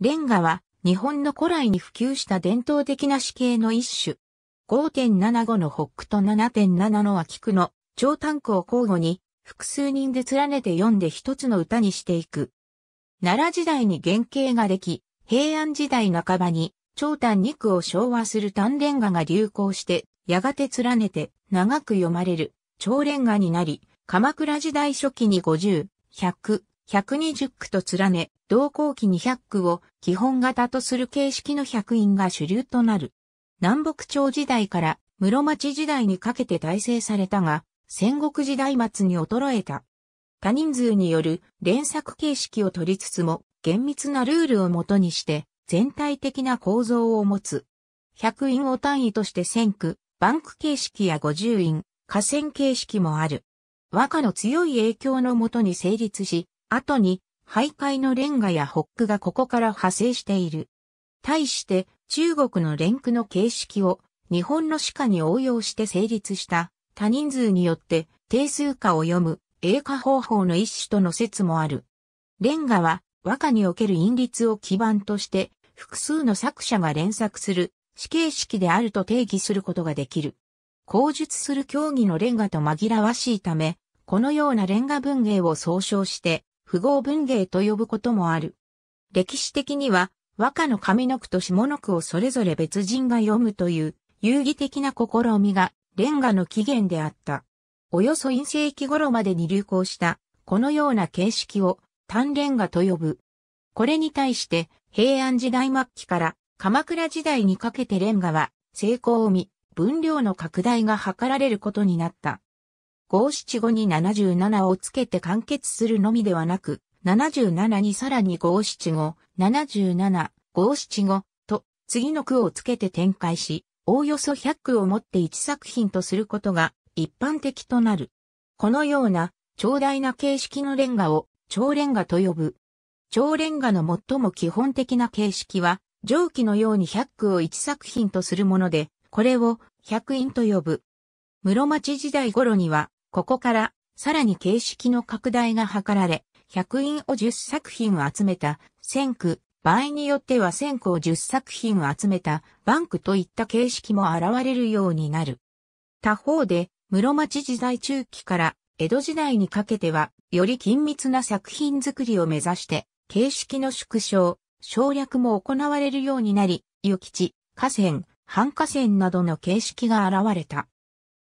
レンガは日本の古来に普及した伝統的な死刑の一種。5.75のホックと7.7の脇区の長短句を交互に複数人で連ねて読んで一つの歌にしていく。奈良時代に原型ができ、平安時代半ばに長短二句を昭和する短レンガが流行して、やがて連ねて長く読まれる長レンガになり、鎌倉時代初期に50、100、120区と連ね、同後期200区を基本型とする形式の百院が主流となる。南北朝時代から室町時代にかけて大成されたが、戦国時代末に衰えた。多人数による連作形式を取りつつも、厳密なルールをもとにして、全体的な構造を持つ。百院を単位として千区、バンク形式や五十院、河川形式もある。和歌の強い影響のもとに成立し、後に、徘徊のレンガやホックがここから派生している。対して、中国の連句の形式を、日本の歯科に応用して成立した、多人数によって定数化を読む英化方法の一種との説もある。レンガは和歌における韻律を基盤として複数の作者が連作する死形式であると定義することができる。口述する競技のレンガと紛らわしいため、このようなレンガ文芸を総称して富豪文芸と呼ぶこともある。歴史的には、和歌の上の句と下の句をそれぞれ別人が読むという遊戯的な試みがレンガの起源であった。およそ陰世紀頃までに流行したこのような形式を単レンガと呼ぶ。これに対して平安時代末期から鎌倉時代にかけてレンガは成功を見、分量の拡大が図られることになった。五七五に77をつけて完結するのみではなく、77にさらに五七五、77、五七五と次の句をつけて展開し、おおよそ100句をもって1作品とすることが一般的となる。このような長大な形式のレンガを長レンガと呼ぶ。長レンガの最も基本的な形式は、上記のように100句を1作品とするもので、これを百印と呼ぶ。室町時代頃にはここから、さらに形式の拡大が図られ、100印を10作品を集めた、1000区、場合によっては1000個を10作品を集めた、バンクといった形式も現れるようになる。他方で、室町時代中期から江戸時代にかけては、より緊密な作品作りを目指して、形式の縮小、省略も行われるようになり、湯吉、河川、半河川などの形式が現れた。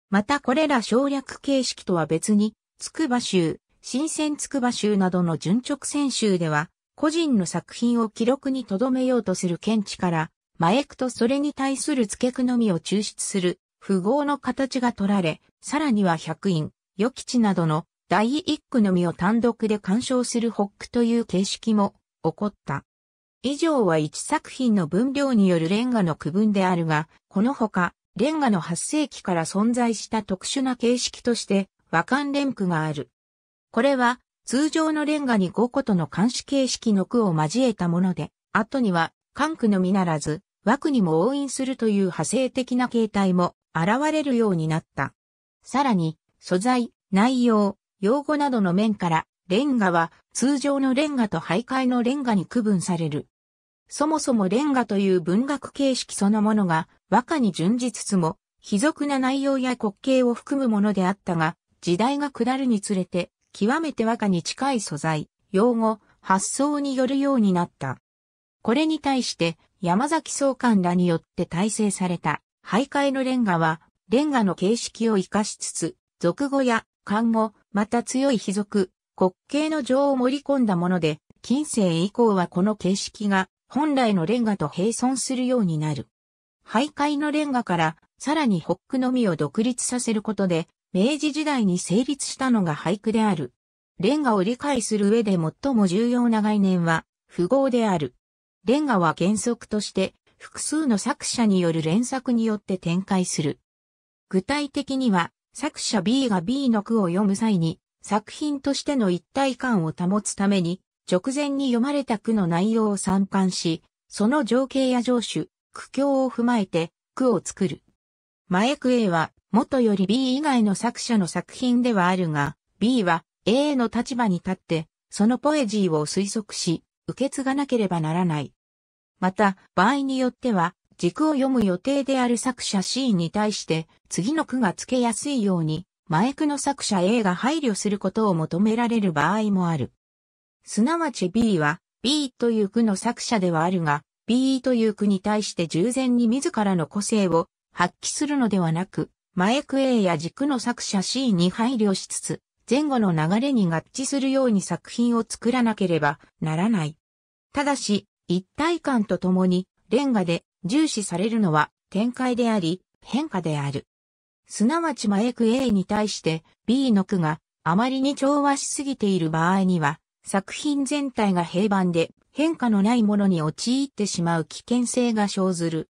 またこれら省略形式とは別に、筑波州、新鮮筑波州などの順直線州では、個人の作品を記録に留めようとする見地から、麻薬とそれに対する付け句のみを抽出する、符号の形が取られ、さらには百院、予吉などの第一句のみを単独で鑑賞するホックという形式も起こった。以上は一作品の分量によるレンガの区分であるが、このほか、レンガの8世紀から存在した特殊な形式として、和漢連句がある。これは、通常のレンガに5個との監視形式の句を交えたもので、後には、漢句のみならず、枠にも応印するという派生的な形態も現れるようになった。さらに、素材、内容、用語などの面から、レンガは通常のレンガと徘徊のレンガに区分される。そもそもレンガという文学形式そのものが和歌に準じつつも、非俗な内容や滑稽を含むものであったが、時代が下るにつれて、極めて和歌に近い素材、用語、発想によるようになった。これに対して山崎総監らによって体制された徘徊のレンガは、レンガの形式を活かしつつ、俗語や漢語、また強い非俗、滑稽の情を盛り込んだもので、近世以降はこの形式が本来のレンガと並存するようになる。徘徊のレンガからさらにホックのみを独立させることで、明治時代に成立したのが俳句である。レンガを理解する上で最も重要な概念は、符号である。レンガは原則として、複数の作者による連作によって展開する。具体的には、作者 B が B の句を読む際に、作品としての一体感を保つために、直前に読まれた句の内容を参観し、その情景や上手、苦境を踏まえて句を作る。前句 A は、元より B 以外の作者の作品ではあるが、B は A の立場に立って、そのポエジーを推測し、受け継がなければならない。また、場合によっては、軸を読む予定である作者 C に対して、次の句が付けやすいように、前句の作者 A が配慮することを求められる場合もある。すなわち B は B という句の作者ではあるが、B という句に対して従前に自らの個性を発揮するのではなく、前句 A や軸の作者 C に配慮しつつ、前後の流れに合致するように作品を作らなければならない。ただし、一体感とともに、レンガで重視されるのは展開であり、変化である。すなわち前句 A に対して B の句があまりに調和しすぎている場合には、作品全体が平板で変化のないものに陥ってしまう危険性が生ずる。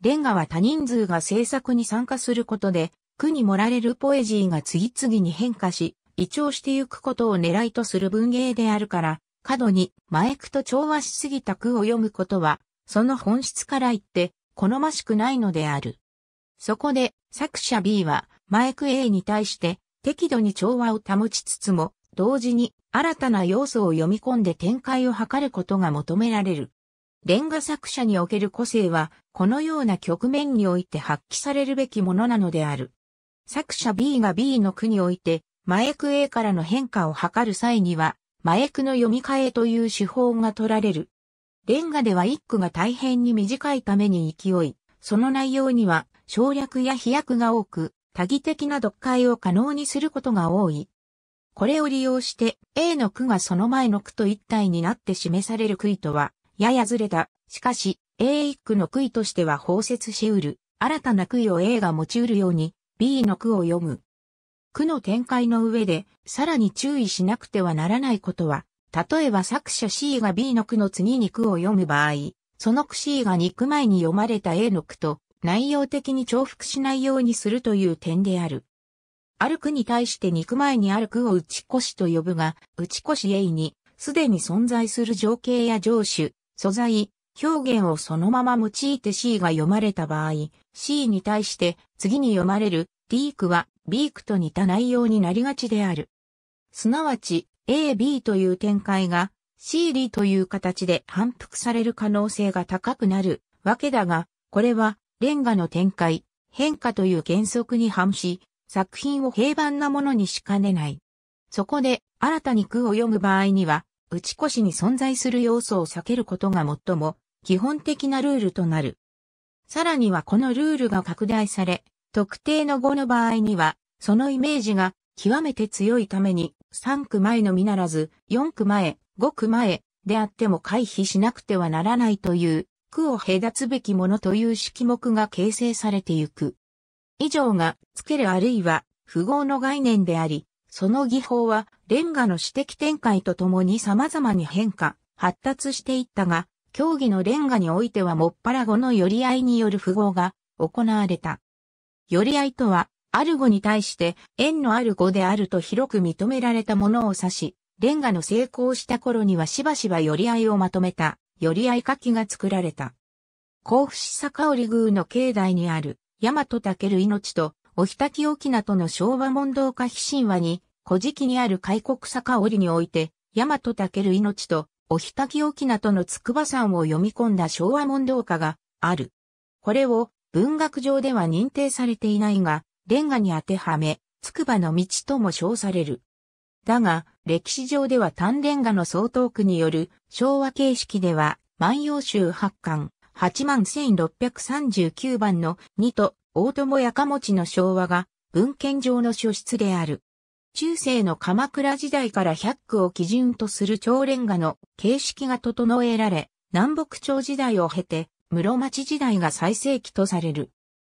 レンガは多人数が制作に参加することで、苦に盛られるポエジーが次々に変化し、移調してゆくことを狙いとする文芸であるから、過度に前句と調和しすぎた句を読むことは、その本質から言って好ましくないのである。そこで作者 B は前句 A に対して適度に調和を保ちつつも、同時に新たな要素を読み込んで展開を図ることが求められる。レンガ作者における個性は、このような局面において発揮されるべきものなのである。作者 B が B の句において、麻薬 A からの変化を図る際には、麻薬の読み替えという手法が取られる。レンガでは一句が大変に短いために勢い、その内容には省略や飛躍が多く、多義的な読解を可能にすることが多い。これを利用して A の区がその前の区と一体になって示される区位とは、ややずれた。しかし、A1 区の区位としては包摂しうる、新たな区位を A が用いるように、B の区を読む。区の展開の上で、さらに注意しなくてはならないことは、例えば作者 C が B の句の次に句を読む場合、その句 C が2句前に読まれた A の句と内容的に重複しないようにするという点である。歩くに対して肉前に歩くを打ち越しと呼ぶが、打ち越し A に、すでに存在する情景や上手、素材、表現をそのまま用いて C が読まれた場合、C に対して次に読まれるリークは B 区と似た内容になりがちである。すなわち A、B という展開が C、D という形で反復される可能性が高くなるわけだが、これはレンガの展開、変化という原則に反し、作品を平凡なものにしかねない。そこで、新たに句を読む場合には、打ち越しに存在する要素を避けることが最も基本的なルールとなる。さらにはこのルールが拡大され、特定の語の場合には、そのイメージが極めて強いために、3区前のみならず、4区前、5区前であっても回避しなくてはならないという、区を隔つべきものという式目が形成されてゆく。以上がつけるあるいは符号の概念であり、その技法はレンガの指摘展開とともに様々に変化、発達していったが、競技のレンガにおいてはもっぱら語の寄り合いによる符号が行われた。寄り合いとは、ある語に対して縁のある語であると広く認められたものを指し、レンガの成功した頃にはしばしば寄り合いをまとめた、寄り合い書きが作られた。甲府市坂織宮の境内にある大和武命と、おひたき沖名との昭和問答化非神話に、古事記にある開国坂織において、大和武命と、おひたき沖名との筑波山を読み込んだ昭和問答化がある。これを文学上では認定されていないが、レンガに当てはめ、筑波の道とも称される。だが、歴史上では単レンガの総統区による昭和形式では、万葉集八巻、81639番の2と大友やかもちの昭和が文献上の書出である。中世の鎌倉時代から百句を基準とする長連画の形式が整えられ、南北朝時代を経て室町時代が最盛期とされる。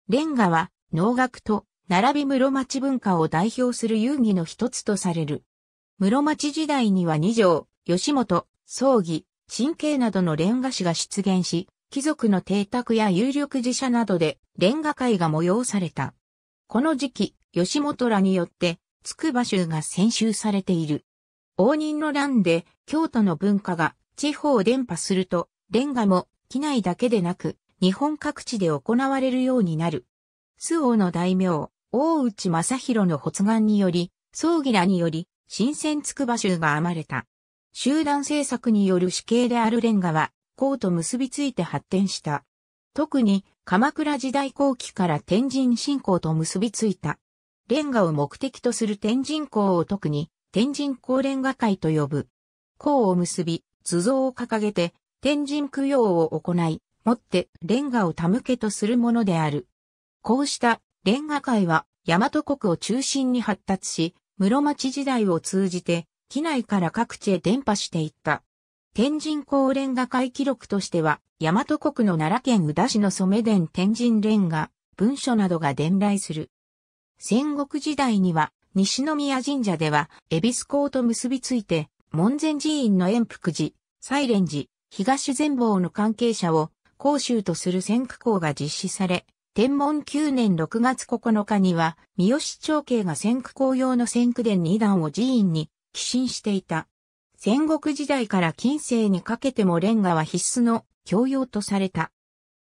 レンガは農学と並び室町文化を代表する遊戯の一つとされる。室町時代には二条、吉本、葬儀、神経などのレンガ師が出現し、貴族の邸宅や有力寺社などでレンガ会が催された。この時期、吉本らによって、筑波州が先週されている。応仁の乱で、京都の文化が地方を伝播すると、レンガも、機内だけでなく、日本各地で行われるようになる。周王の大名、大内正弘の発願により、葬儀らにより、新鮮筑波州が編まれた。集団政策による死刑であるレンガは、港と結びついて発展した。特に鎌倉時代後期から天神信仰と結びついた。レンガを目的とする天神港を特に天神港レンガ会と呼ぶ。港を結び、図像を掲げて天神供養を行い、もってレンガを手向けとするものである。こうしたレンガ界は大和国を中心に発達し、室町時代を通じて、機内から各地へ伝播していった。天神港連画会記録としては、大和国の奈良県宇田市の染殿天神連画、文書などが伝来する。戦国時代には、西宮神社では、恵比寿港と結びついて、門前寺院の円福寺、西蓮寺、東全貌の関係者を、公衆とする先駆校が実施され、天文9年6月9日には、三好長慶が先駆校用の先駆殿2段を寺院に寄進していた。戦国時代から近世にかけてもレンガは必須の教養とされた。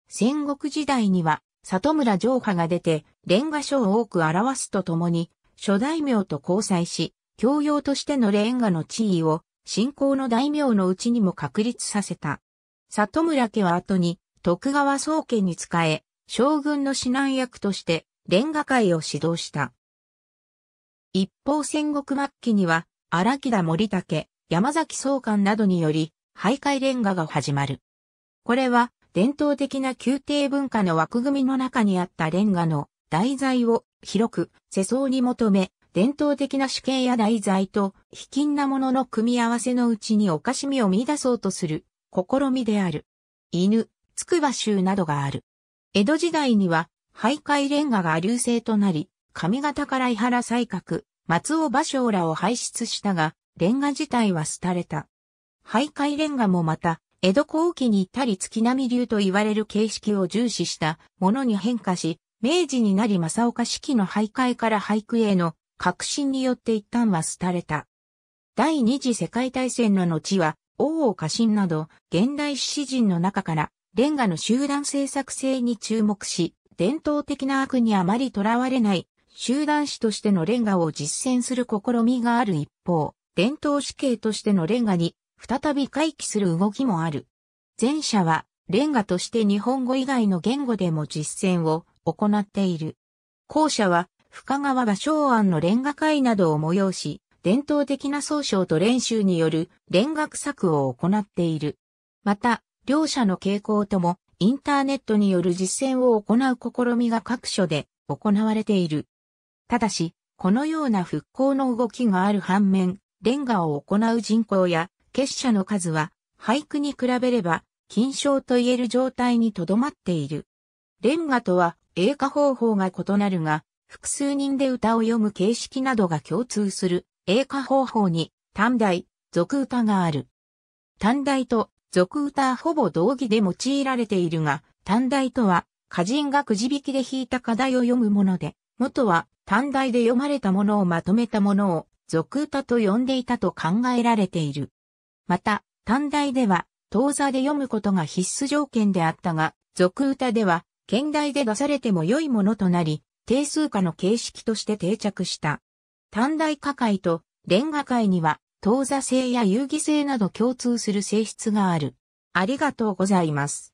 戦国時代には里村城派が出て、レンガ書を多く表すとともに、諸大名と交際し、教養としてのレンガの地位を、信仰の大名のうちにも確立させた。里村家は後に、徳川宗家に仕え、将軍の指南役として、レンガ会を指導した。一方戦国末期には、荒木田森武、山崎総監などにより、徘徊レンガが始まる。これは、伝統的な宮廷文化の枠組みの中にあったレンガの題材を広く世相に求め、伝統的な主形や題材と卑近なものの組み合わせのうちにおかしみを見出そうとする試みである。犬、つくば州などがある。江戸時代には、徘徊レンガが流星となり、上方から井原西閣、松尾芭蕉らを輩出したが、レンガ自体は廃れた。徘徊レンガもまた、江戸後期に至り月並流と言われる形式を重視したものに変化し、明治になり正岡式の徘徊から俳句への革新によって一旦は廃れた。第二次世界大戦の後は、王王家臣など現代詩人の中からレンガの集団制作性に注目し、伝統的な悪にあまりとらわれない集団詩としてのレンガを実践する試みがある一方、伝統死刑としてのレンガに再び回帰する動きもある。前者はレンガとして日本語以外の言語でも実践を行っている。後者は深川芭蕉庵のレンガ会などを催し、伝統的な奏章と練習による連ガ作を行っている。また、両者の傾向ともインターネットによる実践を行う試みが各所で行われている。ただし、このような復興の動きがある反面、レンガを行う人口や結社の数は、俳句に比べれば、金賞と言える状態にとどまっている。レンガとは、英歌方法が異なるが、複数人で歌を読む形式などが共通する、英歌方法に、短大、俗歌がある。短大と俗歌はほぼ同義で用いられているが、短大とは、歌人がくじ引きで引いた課題を読むもので、元は短大で読まれたものをまとめたものを俗歌と呼んでいたと考えられている。また、短大では、当座で読むことが必須条件であったが、俗歌では、現代で出されても良いものとなり、定数化の形式として定着した。短大歌会と連歌会には、当座性や遊戯性など共通する性質がある。ありがとうございます。